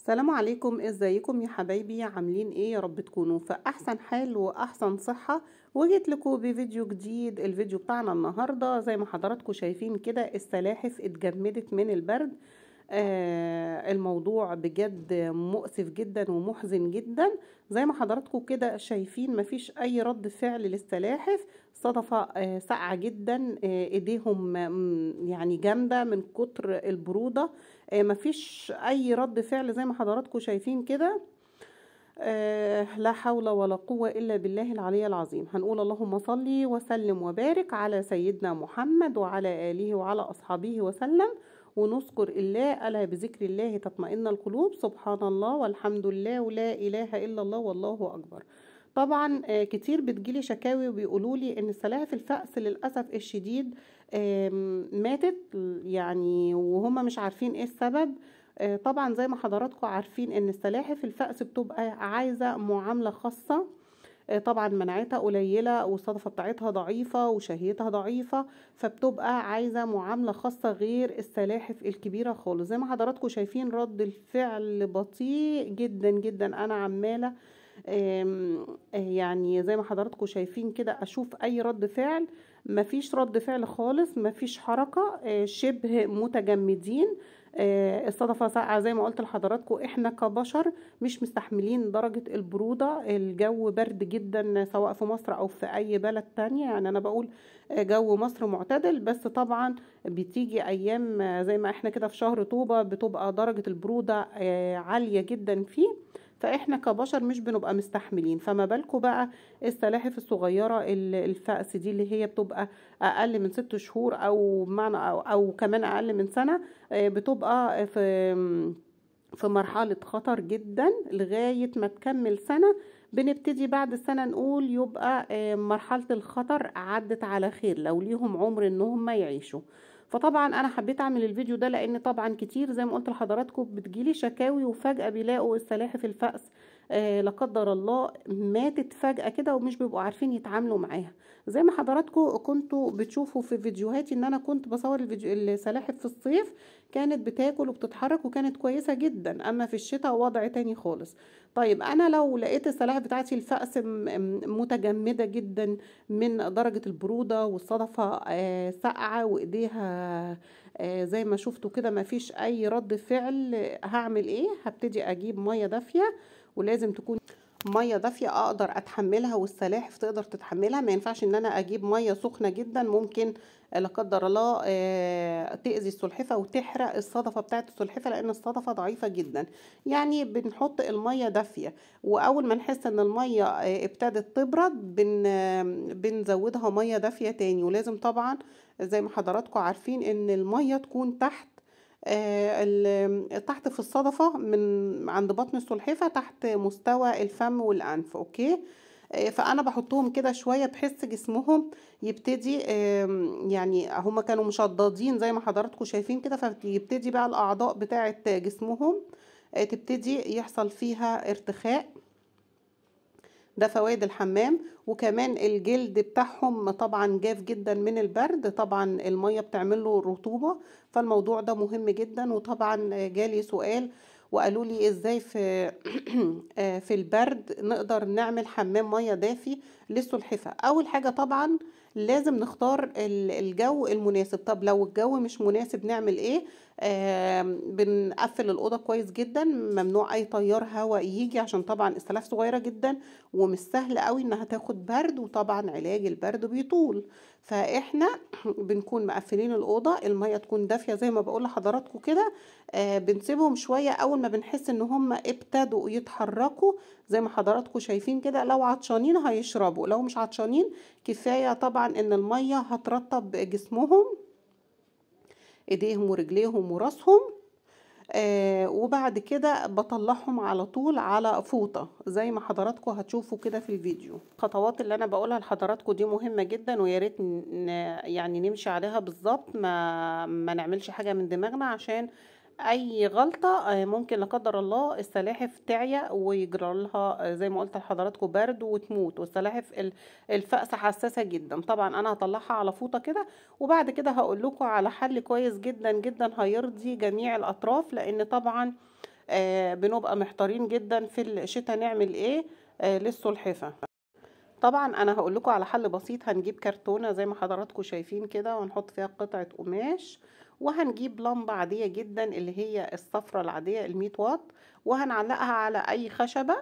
السلام عليكم ازيكم يا حبايبي عاملين ايه يا رب تكونوا في احسن حال واحسن صحه وجيت لكم بفيديو جديد الفيديو بتاعنا النهارده زي ما حضراتكم شايفين كده السلاحف اتجمدت من البرد آه الموضوع بجد مؤسف جدا ومحزن جدا زي ما حضراتكم كده شايفين مفيش اي رد فعل للسلاحف صدفة آه ساقعة جدا آه ايديهم يعني جامدة من كتر البرودة آه، مفيش اي رد فعل زي ما حضراتكم شايفين كده آه، لا حول ولا قوة إلا بالله العلي العظيم هنقول اللهم صلي وسلم وبارك على سيدنا محمد وعلى آله وعلى أصحابه وسلم ونذكر الله ألا بذكر الله تطمئن القلوب سبحان الله والحمد لله ولا إله إلا الله والله أكبر طبعا آه، كتير بتجيلي شكاوي وبيقولوا لي ان سلاحف الفأس للأسف الشديد ماتت يعني وهم مش عارفين ايه السبب آه، طبعا زي ما حضراتكم عارفين ان السلاحف الفأس بتبقى عايزة معاملة خاصة آه، طبعا مناعتها قليلة والصدفة بتاعتها ضعيفة وشهيتها ضعيفة فبتبقى عايزة معاملة خاصة غير السلاحف الكبيرة خالص زي ما حضراتكم شايفين رد الفعل بطيء جدا جدا انا عمالة يعني زي ما حضراتكم شايفين كده اشوف اي رد فعل مفيش رد فعل خالص مفيش حركة آه، شبه متجمدين الصدفة ساقعة زي ما قلت لحضراتكم احنا كبشر مش مستحملين درجة البرودة الجو برد جدا سواء في مصر او في اي بلد تانية يعني انا بقول آه، جو مصر معتدل بس طبعا بتيجي ايام آه، زي ما احنا كده في شهر طوبة بتبقى درجة البرودة عالية جدا فيه فاحنا كبشر مش بنبقى مستحملين فما بالكوا بقى السلاحف الصغيره الفأس دي اللي هي بتبقى اقل من ست شهور او معنى أو, او كمان اقل من سنه آه، بتبقى في في مرحله خطر جدا لغايه ما تكمل سنه بنبتدي بعد السنة نقول يبقى آه، مرحلة الخطر عدت على خير لو ليهم عمر انهم ما يعيشوا فطبعا انا حبيت اعمل الفيديو ده لان طبعا كتير زي ما قلت لحضراتكم بتجيلي شكاوي وفجاه بيلاقوا السلاحف الفأس آه، لا قدر الله ماتت فجأة كده ومش بيبقوا عارفين يتعاملوا معاها زي ما حضراتكم كنتوا بتشوفوا في فيديوهاتي ان انا كنت بصور الفيديو السلاحف في الصيف كانت بتاكل وبتتحرك وكانت كويسة جدا اما في الشتاء وضع تاني خالص طيب انا لو لقيت السلاحف بتاعتي الفأس متجمدة جدا من درجة البرودة والصدفة آه، ساقعة وايديها آه، زي ما شفتوا كده مفيش اي رد فعل هعمل ايه هبتدي اجيب مية دافية ولازم تكون ميه دافيه اقدر اتحملها والسلاحف تقدر تتحملها ما ينفعش ان انا اجيب ميه سخنه جدا ممكن لا قدر الله آه، تاذي السلحفه وتحرق الصدفه بتاعت السلحفه لان الصدفه ضعيفه جدا يعني بنحط الميه دافيه واول ما نحس ان الميه آه، ابتدت تبرد بن آه، بنزودها ميه دافيه تاني ولازم طبعا زي ما حضراتكم عارفين ان الميه تكون تحت آه، تحت في الصدفة من عند بطن السلحفة تحت مستوى الفم والأنف أوكي آه، فانا بحطهم كده شويه بحس جسمهم يبتدي يعني هما كانوا مشددين زي ما حضراتكم شايفين كده فيبتدي بقى الاعضاء بتاعه جسمهم آه، تبتدي يحصل فيها ارتخاء ده فوائد الحمام وكمان الجلد بتاعهم طبعا جاف جدا من البرد طبعا المية بتعمل له رطوبة فالموضوع ده مهم جدا وطبعا جالي سؤال وقالوا لي ازاي في آه، في البرد نقدر نعمل حمام ميه دافي للسلحفه اول حاجه طبعا لازم نختار الجو المناسب طب لو الجو مش مناسب نعمل ايه بنقفل الاوضه كويس جدا ممنوع اي تيار هواء يجي عشان طبعا السلاف صغيره جدا ومش سهل قوي انها تاخد برد وطبعا علاج البرد بيطول فاحنا بنكون مقفلين الاوضه الميه تكون دافيه زي ما بقول لحضراتكم كده آه، بنسيبهم شويه اول ما بنحس ان هم ابتدوا يتحركوا زي ما حضراتكم شايفين كده لو عطشانين هيشربوا لو مش عطشانين كفايه طبعا ان الميه هترطب جسمهم ايديهم ورجليهم وراسهم آه وبعد كده بطلعهم على طول على فوطة زي ما حضراتكم هتشوفوا كده في الفيديو الخطوات اللي انا بقولها لحضراتكم دي مهمة جدا وياريت يعني نمشي عليها بالظبط ما ما نعملش حاجة من دماغنا عشان اي غلطه آه، ممكن لا قدر الله السلاحف تعيا ويجرى لها آه، زي ما قلت لحضراتكم برد وتموت والسلاحف الفأسه حساسه جدا طبعا انا هطلعها على فوطه كده وبعد كده هقول لكم على حل كويس جدا جدا هيرضي جميع الاطراف لان طبعا آه، بنبقى محتارين جدا في الشتاء نعمل ايه للسلحفه طبعا انا هقول لكم على حل بسيط هنجيب كرتونه زي ما حضراتكم شايفين كده ونحط فيها قطعه قماش وهنجيب لمبة عادية جدا اللي هي الصفرة العادية الميت واط وهنعلقها على أي خشبة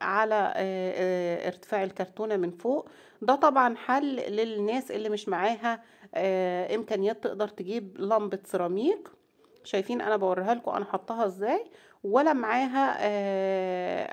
على آه، آه، ارتفاع الكرتونة من فوق ده طبعا حل للناس اللي مش معاها آه، امكانيات تقدر تجيب لمبة سيراميك شايفين انا بوريها لكم انا حطها ازاي ولا معاها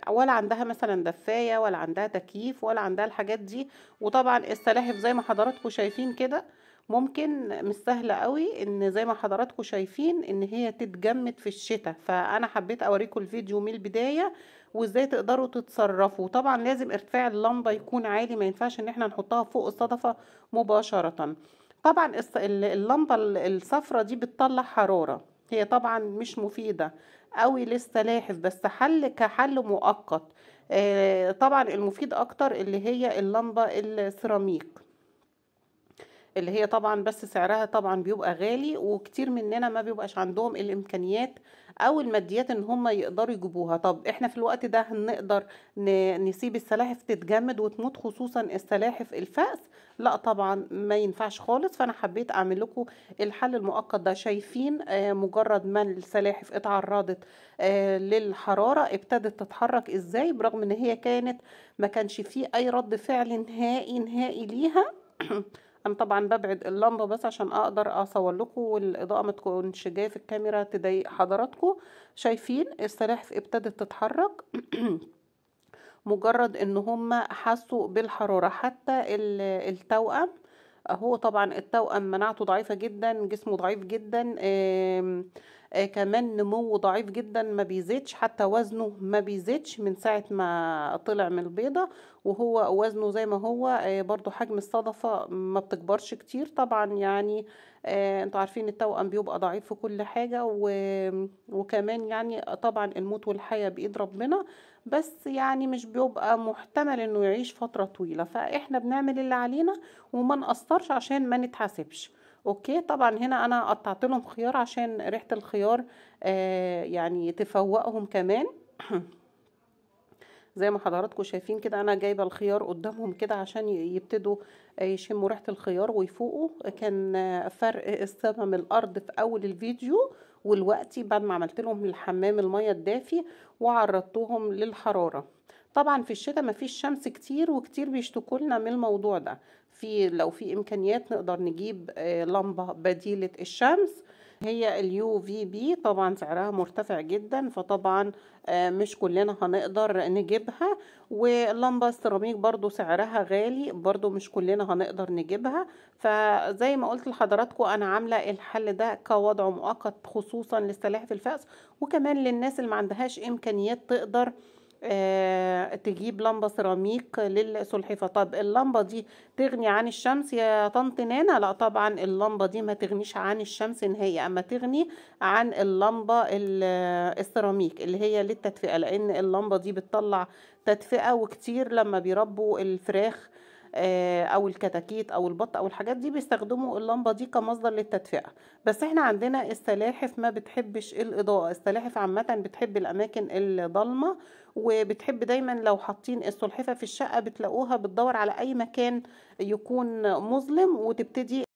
ولا عندها مثلا دفايه ولا عندها تكييف ولا عندها الحاجات دي وطبعا السلاحف زي ما حضراتكم شايفين كده ممكن مش سهله قوي ان زي ما حضراتكم شايفين ان هي تتجمد في الشتاء فانا حبيت اوريكم الفيديو من البدايه وازاي تقدروا تتصرفوا طبعا لازم ارتفاع اللمبه يكون عالي ما ينفعش ان احنا نحطها فوق الصدفه مباشره طبعا اللمبه الصفرة دي بتطلع حراره هي طبعا مش مفيده قوي للسلاحف بس حل كحل مؤقت آه، طبعا المفيد اكتر اللي هي اللمبه السيراميك اللي هي طبعا بس سعرها طبعا بيبقى غالي وكتير مننا ما بيبقاش عندهم الامكانيات او الماديات ان هم يقدروا يجيبوها طب احنا في الوقت ده هنقدر نسيب السلاحف تتجمد وتموت خصوصا السلاحف الفأس لا طبعا ما ينفعش خالص فانا حبيت اعمل لكم الحل المؤقت ده شايفين آه، مجرد ما السلاحف اتعرضت آه، للحراره ابتدت تتحرك ازاي برغم ان هي كانت ما كانش فيه اي رد فعل نهائي نهائي ليها انا طبعا ببعد اللمبه بس عشان اقدر اصور لكم والاضاءه ما تكونش جايه في الكاميرا تضايق حضراتكم شايفين السلاحف ابتدت تتحرك مجرد ان هم حسوا بالحراره حتى التوأم هو طبعا التوأم مناعته ضعيفة جدا جسمه ضعيف جدا آه كمان نموه ضعيف جدا ما بيزيدش حتى وزنه ما بيزيدش من ساعة ما طلع من البيضة وهو وزنه زي ما هو آه برضو حجم الصدفة ما بتكبرش كتير طبعا يعني آه انتوا عارفين التوأم بيبقى ضعيف في كل حاجة و... وكمان يعني طبعا الموت والحياة بإيد ربنا بس يعني مش بيبقى محتمل انه يعيش فترة طويلة فاحنا بنعمل اللي علينا وما نقصرش عشان ما نتحاسبش اوكي طبعا هنا انا قطعت لهم خيار عشان ريحة الخيار آه يعني تفوقهم كمان زي ما حضراتكم شايفين كده انا جايبه الخيار قدامهم كده عشان يبتدوا آه، يشموا ريحه الخيار ويفوقوا كان آه، فرق السما من الارض في اول الفيديو والوقت بعد ما عملت لهم الحمام الميه الدافي وعرضتهم للحراره طبعا في الشتاء مفيش شمس كتير وكتير بيشتكوا لنا من الموضوع ده في لو في امكانيات نقدر نجيب آه، لمبه بديله الشمس هي اليو في بي طبعا سعرها مرتفع جدا فطبعا آه، مش كلنا هنقدر نجيبها واللمبة السيراميك برضو سعرها غالي برضو مش كلنا هنقدر نجيبها فزي ما قلت لحضراتكم انا عاملة الحل ده كوضع مؤقت خصوصا للسلاحف الفأس وكمان للناس اللي ما عندهاش امكانيات تقدر آه، تجيب لمبة سيراميك للسلحفة طب اللمبة دي تغني عن الشمس يا طنط نانا لا طبعا اللمبة دي ما تغنيش عن الشمس نهائي اما تغني عن اللمبة السيراميك اللي هي للتدفئة لان اللمبة دي بتطلع تدفئة وكتير لما بيربوا الفراخ آه، او الكتاكيت او البط او الحاجات دي بيستخدموا اللمبه دي كمصدر للتدفئه بس احنا عندنا السلاحف ما بتحبش الاضاءه السلاحف عامه بتحب الاماكن الضلمه وبتحب دايما لو حاطين السلحفه في الشقه بتلاقوها بتدور على اي مكان يكون مظلم وتبتدي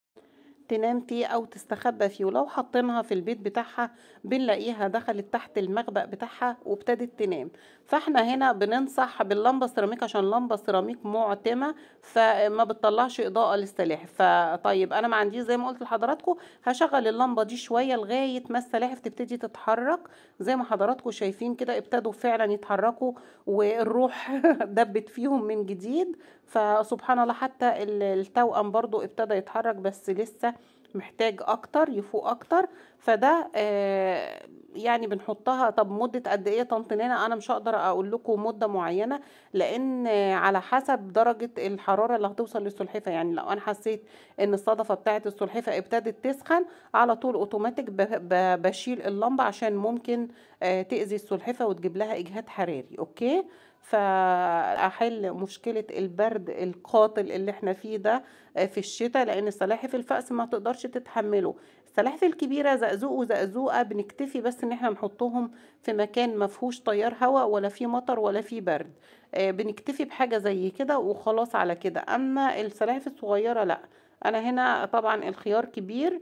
تنام فيه او تستخبى فيه ولو حطيناها في البيت بتاعها بنلاقيها دخلت تحت المخبأ بتاعها وابتدت تنام فاحنا هنا بننصح باللمبه السيراميك عشان اللمبه السيراميك معتمه فما بتطلعش اضاءه للسلاحف فطيب انا ما عنديش زي ما قلت لحضراتكم هشغل اللمبه دي شويه لغايه ما السلاحف تبتدي تتحرك زي ما حضراتكم شايفين كده ابتدوا فعلا يتحركوا والروح دبت فيهم من جديد فسبحان الله حتى التوأم برضو ابتدى يتحرك بس لسه محتاج اكتر يفوق اكتر فده آه يعني بنحطها طب مده قد ايه طنط نانا انا مش هقدر اقول لكم مده معينه لان آه على حسب درجه الحراره اللي هتوصل للسلحفه يعني لو انا حسيت ان الصدفه بتاعت السلحفه ابتدت تسخن على طول اوتوماتيك بشيل اللمبه عشان ممكن آه، تأذي السلحفة وتجيب لها إجهاد حراري أوكي فأحل مشكلة البرد القاتل اللي احنا فيه ده آه، في الشتاء لأن سلاحف الفأس ما تقدرش تتحمله السلاحف الكبيرة زقزوق وزقزوقة بنكتفي بس ان احنا نحطهم في مكان ما فيهوش تيار هواء ولا فيه مطر ولا فيه برد آه، بنكتفي بحاجة زي كده وخلاص على كده أما السلاحف الصغيرة لأ أنا هنا طبعا الخيار كبير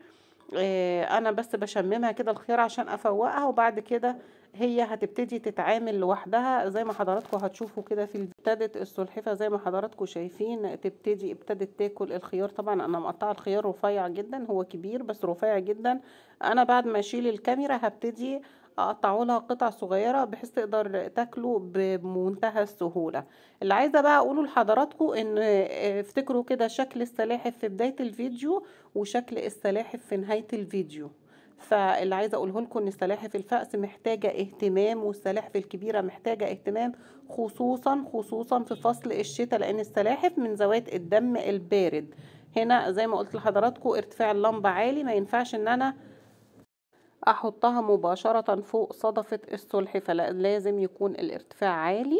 آه، انا بس بشممها كده الخيار عشان افوقها وبعد كده هي هتبتدي تتعامل لوحدها زي ما حضراتكم هتشوفوا كده في ابتدت السلحفه زي ما حضراتكم شايفين تبتدي ابتدت تاكل الخيار طبعا انا مقطعه الخيار رفيع جدا هو كبير بس رفيع جدا انا بعد ما اشيل الكاميرا هبتدي اقطعه لها قطع صغيره بحيث تقدر تاكله بمنتهى السهوله اللي عايزه بقى اقوله لحضراتكم ان آه، افتكروا كده شكل السلاحف في بدايه الفيديو وشكل السلاحف في نهايه الفيديو فاللي عايزه اقوله لكم ان سلاحف الفأس محتاجه اهتمام والسلاحف الكبيره محتاجه اهتمام خصوصا خصوصا في فصل الشتاء لان السلاحف من ذوات الدم البارد هنا زي ما قلت لحضراتكم ارتفاع اللمبه عالي ما ينفعش ان انا احطها مباشرة فوق صدفة السلح فلازم يكون الارتفاع عالي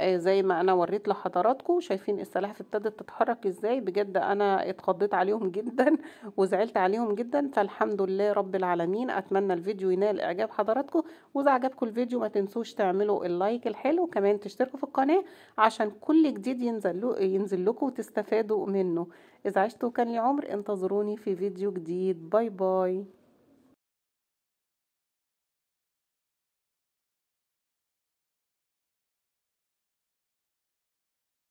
آه، زي ما انا وريت لحضراتكم شايفين السلاحف ابتدت تتحرك ازاي بجد انا اتخضيت عليهم جدا وزعلت عليهم جدا فالحمد لله رب العالمين اتمنى الفيديو ينال اعجاب حضراتكم واذا عجبكم الفيديو ما تنسوش تعملوا اللايك الحلو وكمان تشتركوا في القناه عشان كل جديد ينزل لكم وتستفادوا منه اذا عشتوا كان لي عمر انتظروني في فيديو جديد باي باي